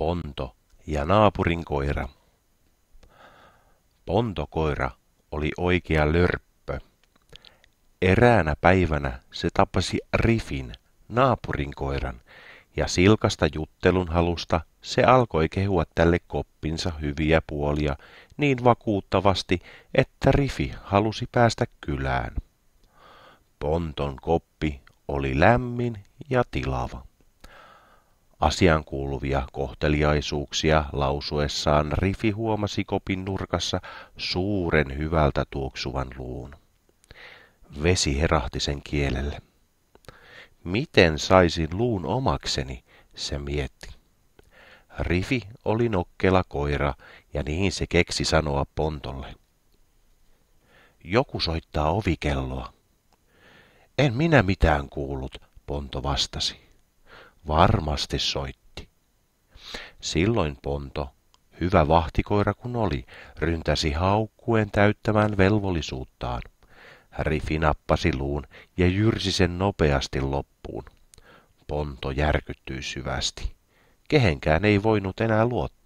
Ponto ja naapurin koira. Pontokoira oli oikea lörppö. Eräänä päivänä se tapasi Rifin, naapurin koiran, ja silkasta juttelun halusta se alkoi kehua tälle koppinsa hyviä puolia niin vakuuttavasti, että Rifi halusi päästä kylään. Ponton koppi oli lämmin ja tilava. Asian kuuluvia kohteliaisuuksia lausuessaan Rifi huomasi kopin nurkassa suuren hyvältä tuoksuvan luun. Vesi herahti sen kielelle. Miten saisin luun omakseni, se mietti. Rifi oli nokkela koira, ja niin se keksi sanoa Pontolle. Joku soittaa ovikelloa. En minä mitään kuullut, Ponto vastasi. Varmasti soitti. Silloin Ponto, hyvä vahtikoira kun oli, ryntäsi haukkuen täyttämään velvollisuuttaan. Rifi nappasi luun ja jyrsi sen nopeasti loppuun. Ponto järkyttyi syvästi. Kehenkään ei voinut enää luottaa.